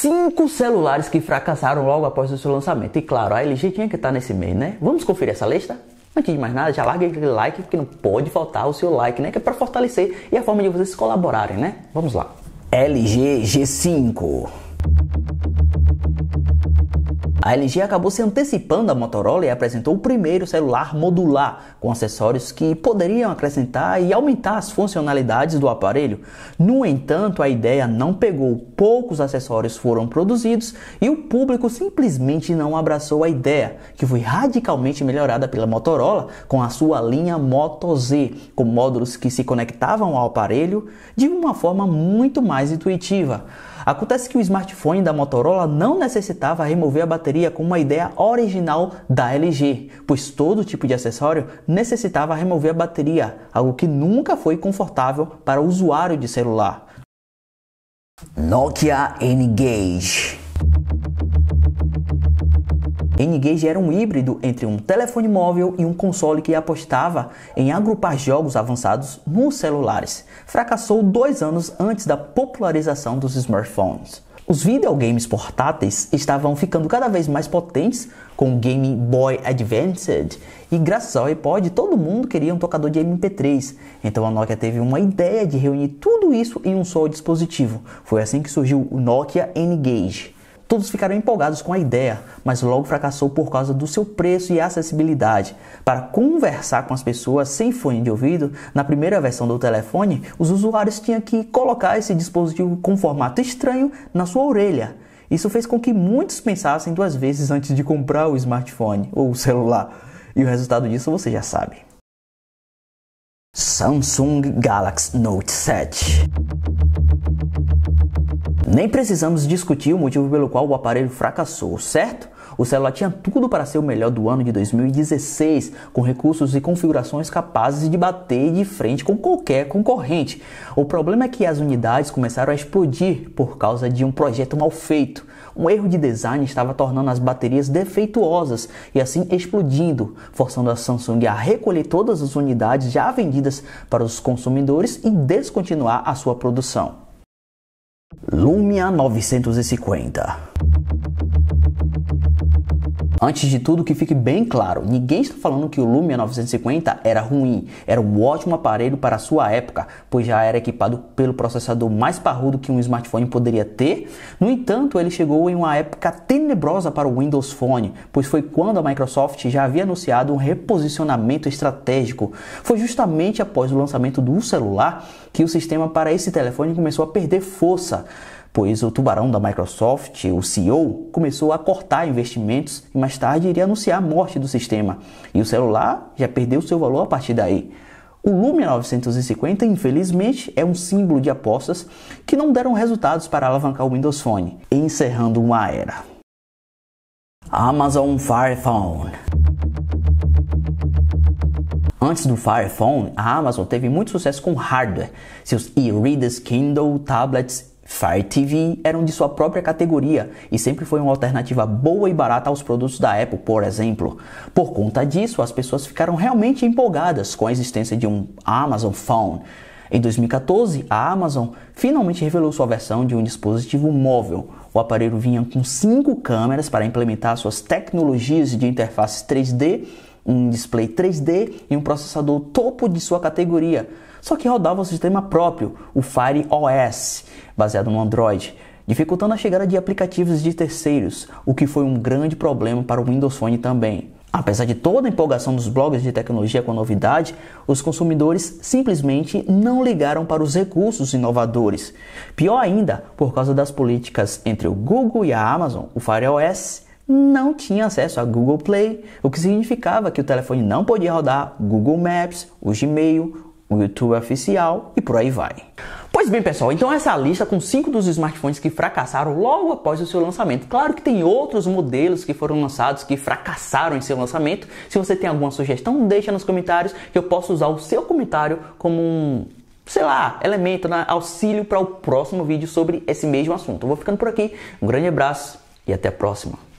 cinco celulares que fracassaram logo após o seu lançamento. E claro, a LG tinha que estar tá nesse meio, né? Vamos conferir essa lista? Antes de mais nada, já larga aquele like, porque não pode faltar o seu like, né? Que é para fortalecer e a forma de vocês colaborarem, né? Vamos lá. LG G5 a LG acabou se antecipando à Motorola e apresentou o primeiro celular modular com acessórios que poderiam acrescentar e aumentar as funcionalidades do aparelho. No entanto, a ideia não pegou, poucos acessórios foram produzidos e o público simplesmente não abraçou a ideia, que foi radicalmente melhorada pela Motorola com a sua linha Moto Z, com módulos que se conectavam ao aparelho de uma forma muito mais intuitiva. Acontece que o smartphone da Motorola não necessitava remover a bateria como uma ideia original da LG, pois todo tipo de acessório necessitava remover a bateria, algo que nunca foi confortável para o usuário de celular. Nokia N-Gage N-Gage era um híbrido entre um telefone móvel e um console que apostava em agrupar jogos avançados nos celulares. Fracassou dois anos antes da popularização dos smartphones. Os videogames portáteis estavam ficando cada vez mais potentes com o Game Boy Advanced e graças ao iPod todo mundo queria um tocador de MP3. Então a Nokia teve uma ideia de reunir tudo isso em um só dispositivo. Foi assim que surgiu o Nokia N-Gage. Todos ficaram empolgados com a ideia, mas logo fracassou por causa do seu preço e acessibilidade. Para conversar com as pessoas sem fone de ouvido, na primeira versão do telefone, os usuários tinham que colocar esse dispositivo com formato estranho na sua orelha. Isso fez com que muitos pensassem duas vezes antes de comprar o smartphone ou o celular. E o resultado disso você já sabe. Samsung Galaxy Note 7 nem precisamos discutir o motivo pelo qual o aparelho fracassou, certo? O celular tinha tudo para ser o melhor do ano de 2016, com recursos e configurações capazes de bater de frente com qualquer concorrente. O problema é que as unidades começaram a explodir por causa de um projeto mal feito. Um erro de design estava tornando as baterias defeituosas e assim explodindo, forçando a Samsung a recolher todas as unidades já vendidas para os consumidores e descontinuar a sua produção. Lumia 950 Antes de tudo, que fique bem claro, ninguém está falando que o Lumia 950 era ruim, era um ótimo aparelho para a sua época, pois já era equipado pelo processador mais parrudo que um smartphone poderia ter. No entanto, ele chegou em uma época tenebrosa para o Windows Phone, pois foi quando a Microsoft já havia anunciado um reposicionamento estratégico. Foi justamente após o lançamento do celular que o sistema para esse telefone começou a perder força pois o tubarão da Microsoft, o CEO, começou a cortar investimentos e mais tarde iria anunciar a morte do sistema. E o celular já perdeu seu valor a partir daí. O Lumia 950, infelizmente, é um símbolo de apostas que não deram resultados para alavancar o Windows Phone, encerrando uma era. Amazon Fire Phone Antes do Fire Phone, a Amazon teve muito sucesso com hardware. Seus e-readers Kindle, tablets Fire TV eram de sua própria categoria e sempre foi uma alternativa boa e barata aos produtos da Apple, por exemplo. Por conta disso, as pessoas ficaram realmente empolgadas com a existência de um Amazon Phone. Em 2014, a Amazon finalmente revelou sua versão de um dispositivo móvel. O aparelho vinha com cinco câmeras para implementar suas tecnologias de interface 3D um display 3D e um processador topo de sua categoria, só que rodava um sistema próprio, o Fire OS, baseado no Android, dificultando a chegada de aplicativos de terceiros, o que foi um grande problema para o Windows Phone também. Apesar de toda a empolgação dos blogs de tecnologia com a novidade, os consumidores simplesmente não ligaram para os recursos inovadores. Pior ainda, por causa das políticas entre o Google e a Amazon, o Fire OS não tinha acesso a Google Play, o que significava que o telefone não podia rodar Google Maps, o Gmail, o YouTube oficial e por aí vai. Pois bem, pessoal, então essa é a lista com 5 dos smartphones que fracassaram logo após o seu lançamento. Claro que tem outros modelos que foram lançados que fracassaram em seu lançamento. Se você tem alguma sugestão, deixa nos comentários que eu posso usar o seu comentário como um sei lá, elemento, né? auxílio para o próximo vídeo sobre esse mesmo assunto. Eu vou ficando por aqui. Um grande abraço e até a próxima.